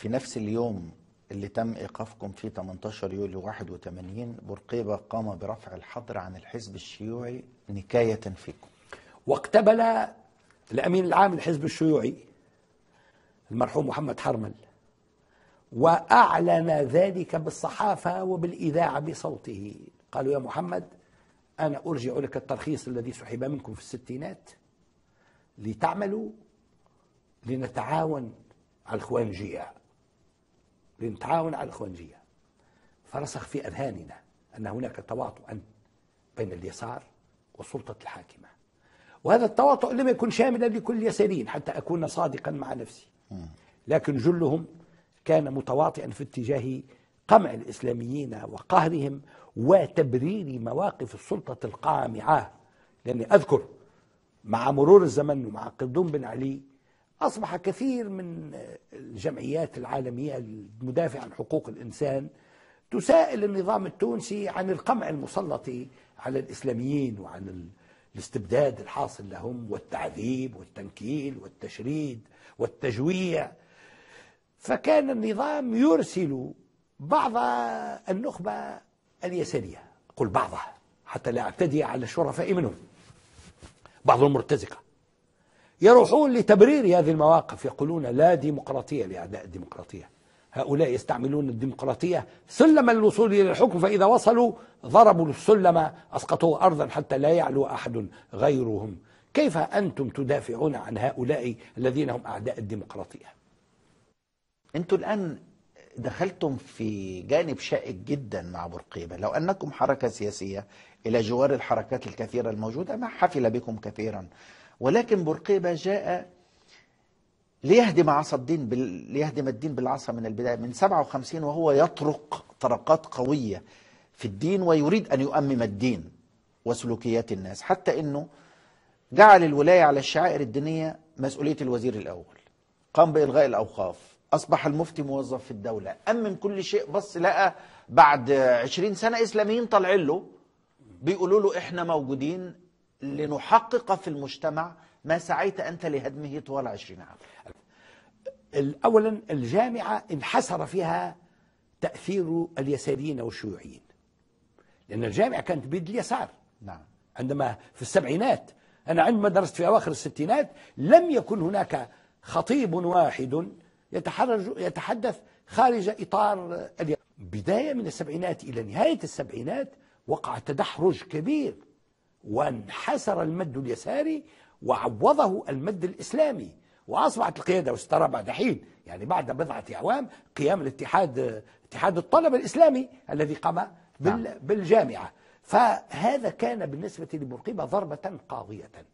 في نفس اليوم اللي تم إيقافكم فيه 18 يوليو 81 بورقيبة قام برفع الحظر عن الحزب الشيوعي نكاية فيكم واقتبل الأمين العام للحزب الشيوعي المرحوم محمد حرمل وأعلن ذلك بالصحافة وبالإذاعة بصوته قالوا يا محمد أنا أرجع لك الترخيص الذي سحب منكم في الستينات لتعملوا لنتعاون على الخوانجية لنتعاون على الإخوانجية فرسخ في أذهاننا أن هناك تواطؤا بين اليسار والسلطة الحاكمة وهذا التواطؤ لم يكن شاملا لكل اليساريين حتى أكون صادقا مع نفسي لكن جلهم كان متواطئا في اتجاه قمع الإسلاميين وقهرهم وتبرير مواقف السلطة القامعة لأني أذكر مع مرور الزمن ومع قدوم بن علي أصبح كثير من الجمعيات العالمية المدافعة عن حقوق الإنسان تسائل النظام التونسي عن القمع المسلط على الإسلاميين وعن الاستبداد الحاصل لهم والتعذيب والتنكيل والتشريد والتجويع فكان النظام يرسل بعض النخبة اليسارية قل بعضها حتى لا اعتدي على الشرفاء منهم بعضهم المرتزقة يروحون لتبرير هذه المواقف يقولون لا ديمقراطية لأعداء الديمقراطية هؤلاء يستعملون الديمقراطية سلما للوصول إلى الحكم فإذا وصلوا ضربوا السلم أسقطوه أرضا حتى لا يعلو أحد غيرهم كيف أنتم تدافعون عن هؤلاء الذين هم أعداء الديمقراطية أنتم الآن دخلتم في جانب شائك جدا مع بورقيبة لو أنكم حركة سياسية إلى جوار الحركات الكثيرة الموجودة ما حفل بكم كثيرا ولكن برقيبة جاء ليهدم عصا الدين بال... ليهدم الدين بالعصا من البداية من 57 وهو يطرق طرقات قوية في الدين ويريد أن يؤمم الدين وسلوكيات الناس حتى أنه جعل الولاية على الشعائر الدينية مسؤولية الوزير الأول قام بإلغاء الأوقاف أصبح المفتي موظف في الدولة أمم كل شيء بص لقى بعد 20 سنة إسلاميين طالعين له بيقولوا له إحنا موجودين لنحقق في المجتمع ما سعيت أنت لهدمه طوال عشرين عام أولا الجامعة انحسر فيها تأثير اليساريين والشيوعيين لأن الجامعة كانت بيد اليسار نعم. عندما في السبعينات أنا عندما درست في أواخر الستينات لم يكن هناك خطيب واحد يتحرج يتحدث خارج إطار اليسار بداية من السبعينات إلى نهاية السبعينات وقع تدحرج كبير وانحسر المد اليساري وعوضه المد الإسلامي وأصبحت القيادة واسترى بعد حين يعني بعد بضعة أعوام قيام الاتحاد اتحاد الطلبة الإسلامي الذي قام نعم. بالجامعة فهذا كان بالنسبة لبورقيبة ضربة قاضية